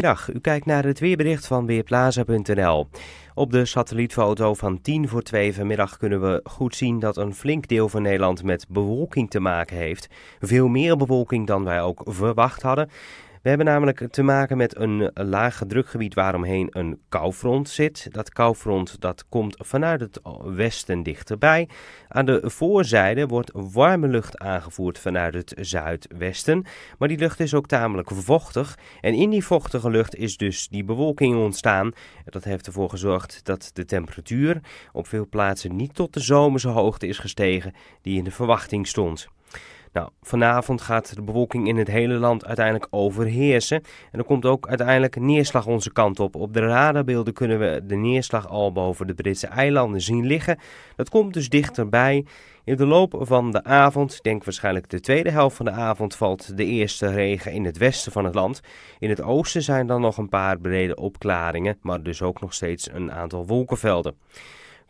Middag, u kijkt naar het weerbericht van Weerplaza.nl. Op de satellietfoto van 10 voor 2 vanmiddag kunnen we goed zien dat een flink deel van Nederland met bewolking te maken heeft. Veel meer bewolking dan wij ook verwacht hadden. We hebben namelijk te maken met een eh, lage drukgebied waaromheen een koufront zit. Dat koufront dat komt vanuit het westen dichterbij. Aan de voorzijde wordt warme lucht aangevoerd vanuit het zuidwesten. Maar die lucht is ook tamelijk vochtig. En in die vochtige lucht is dus die bewolking ontstaan. Dat heeft ervoor gezorgd dat de temperatuur op veel plaatsen niet tot de zomerse hoogte is gestegen die in de verwachting stond. Nou, vanavond gaat de bewolking in het hele land uiteindelijk overheersen. En er komt ook uiteindelijk neerslag onze kant op. Op de radarbeelden kunnen we de neerslag al boven de Britse eilanden zien liggen. Dat komt dus dichterbij. In de loop van de avond, denk waarschijnlijk de tweede helft van de avond, valt de eerste regen in het westen van het land. In het oosten zijn dan nog een paar brede opklaringen, maar dus ook nog steeds een aantal wolkenvelden.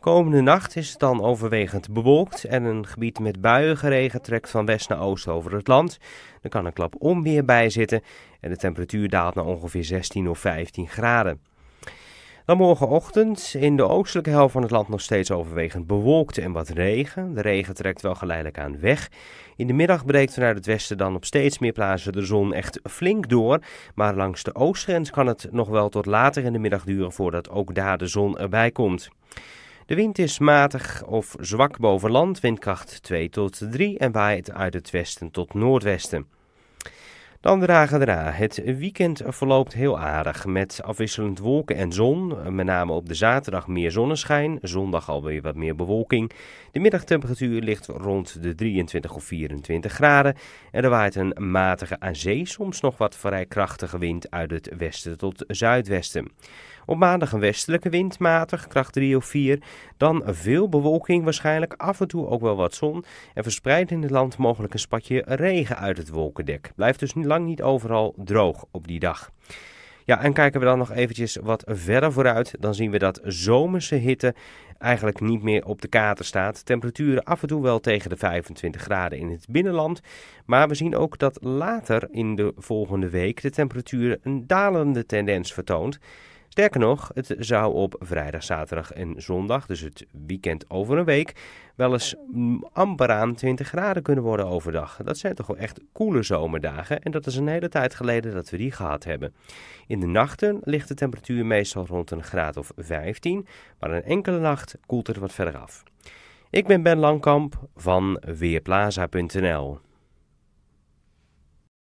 Komende nacht is het dan overwegend bewolkt en een gebied met buiige regen trekt van west naar oost over het land. Er kan een klap onweer bij zitten en de temperatuur daalt naar ongeveer 16 of 15 graden. Dan morgenochtend in de oostelijke helft van het land nog steeds overwegend bewolkt en wat regen. De regen trekt wel geleidelijk aan weg. In de middag breekt vanuit het westen dan op steeds meer plaatsen de zon echt flink door. Maar langs de oostgrens kan het nog wel tot later in de middag duren voordat ook daar de zon erbij komt. De wind is matig of zwak boven land, windkracht 2 tot 3 en waait uit het westen tot noordwesten. Dan de dagen Het weekend verloopt heel aardig met afwisselend wolken en zon. Met name op de zaterdag meer zonneschijn, zondag alweer wat meer bewolking. De middagtemperatuur ligt rond de 23 of 24 graden. En er waait een matige aan zee, soms nog wat vrij krachtige wind uit het westen tot zuidwesten. Op maandag een westelijke wind, matig, kracht 3 of 4. Dan veel bewolking, waarschijnlijk af en toe ook wel wat zon. En verspreid in het land mogelijk een spatje regen uit het wolkendek. Blijft dus nu lang niet overal droog op die dag. Ja, en kijken we dan nog eventjes wat verder vooruit, dan zien we dat zomerse hitte eigenlijk niet meer op de kater staat. Temperaturen af en toe wel tegen de 25 graden in het binnenland. Maar we zien ook dat later in de volgende week de temperatuur een dalende tendens vertoont. Sterker nog, het zou op vrijdag, zaterdag en zondag, dus het weekend over een week, wel eens amper aan 20 graden kunnen worden overdag. Dat zijn toch wel echt koele zomerdagen en dat is een hele tijd geleden dat we die gehad hebben. In de nachten ligt de temperatuur meestal rond een graad of 15, maar een enkele nacht koelt het wat verder af. Ik ben Ben Langkamp van Weerplaza.nl.